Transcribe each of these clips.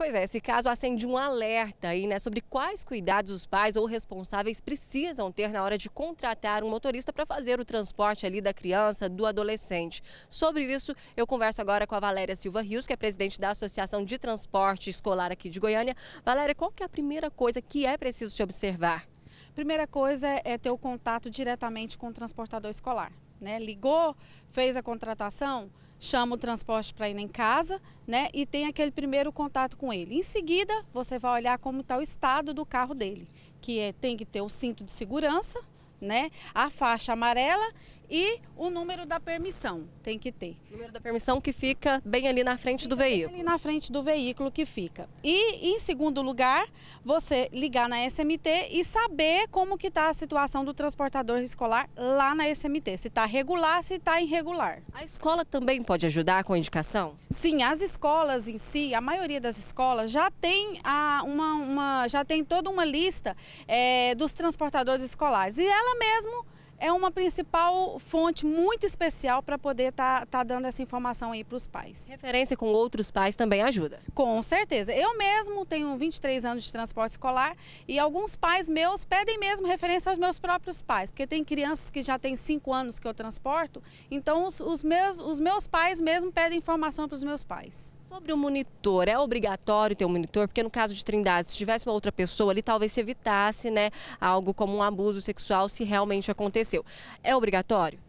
Pois é, esse caso acende um alerta aí, né, sobre quais cuidados os pais ou responsáveis precisam ter na hora de contratar um motorista para fazer o transporte ali da criança, do adolescente. Sobre isso, eu converso agora com a Valéria Silva Rios, que é presidente da Associação de Transporte Escolar aqui de Goiânia. Valéria, qual que é a primeira coisa que é preciso se observar? Primeira coisa é ter o contato diretamente com o transportador escolar. Né? Ligou, fez a contratação, chama o transporte para ir em casa né? e tem aquele primeiro contato com ele. Em seguida, você vai olhar como está o estado do carro dele, que é, tem que ter o cinto de segurança, né? a faixa amarela e o número da permissão tem que ter. O número da permissão que fica bem ali na frente fica do veículo. ali na frente do veículo que fica. E em segundo lugar, você ligar na SMT e saber como que está a situação do transportador escolar lá na SMT, se está regular, se está irregular. A escola também pode ajudar com a indicação? Sim, as escolas em si, a maioria das escolas já tem a, uma, uma já tem toda uma lista é, dos transportadores escolares e ela mesmo é uma principal fonte muito especial para poder estar tá, tá dando essa informação aí para os pais. Referência com outros pais também ajuda? Com certeza. Eu mesmo tenho 23 anos de transporte escolar e alguns pais meus pedem mesmo referência aos meus próprios pais, porque tem crianças que já têm 5 anos que eu transporto, então os, os, meus, os meus pais mesmo pedem informação para os meus pais. Sobre o monitor, é obrigatório ter um monitor? Porque no caso de Trindade, se tivesse uma outra pessoa ali, talvez se evitasse né, algo como um abuso sexual se realmente aconteceu. É obrigatório?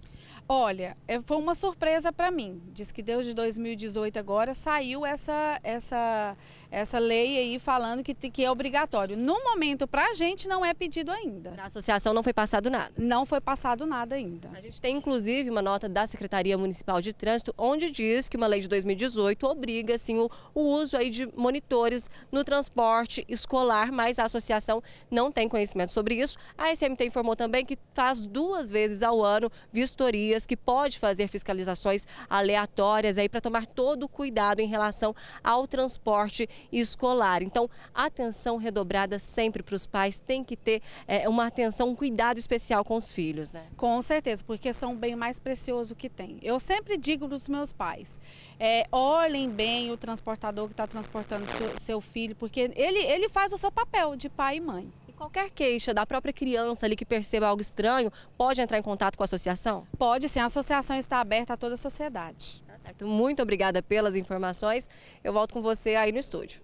Olha, é, foi uma surpresa para mim. Diz que desde 2018 agora saiu essa, essa, essa lei aí falando que, que é obrigatório. No momento, para a gente, não é pedido ainda. Na associação não foi passado nada? Não foi passado nada ainda. A gente tem, inclusive, uma nota da Secretaria Municipal de Trânsito, onde diz que uma lei de 2018 obriga, assim, o, o uso aí de monitores no transporte escolar, mas a associação não tem conhecimento sobre isso. A SMT informou também que faz duas vezes ao ano vistorias que pode fazer fiscalizações aleatórias aí para tomar todo o cuidado em relação ao transporte escolar. Então, atenção redobrada sempre para os pais, tem que ter é, uma atenção, um cuidado especial com os filhos, né? Com certeza, porque são o bem mais precioso que tem. Eu sempre digo para os meus pais, é, olhem bem o transportador que está transportando seu, seu filho, porque ele, ele faz o seu papel de pai e mãe. Qualquer queixa da própria criança ali que perceba algo estranho, pode entrar em contato com a associação? Pode sim, a associação está aberta a toda a sociedade. Tá certo. Muito obrigada pelas informações. Eu volto com você aí no estúdio.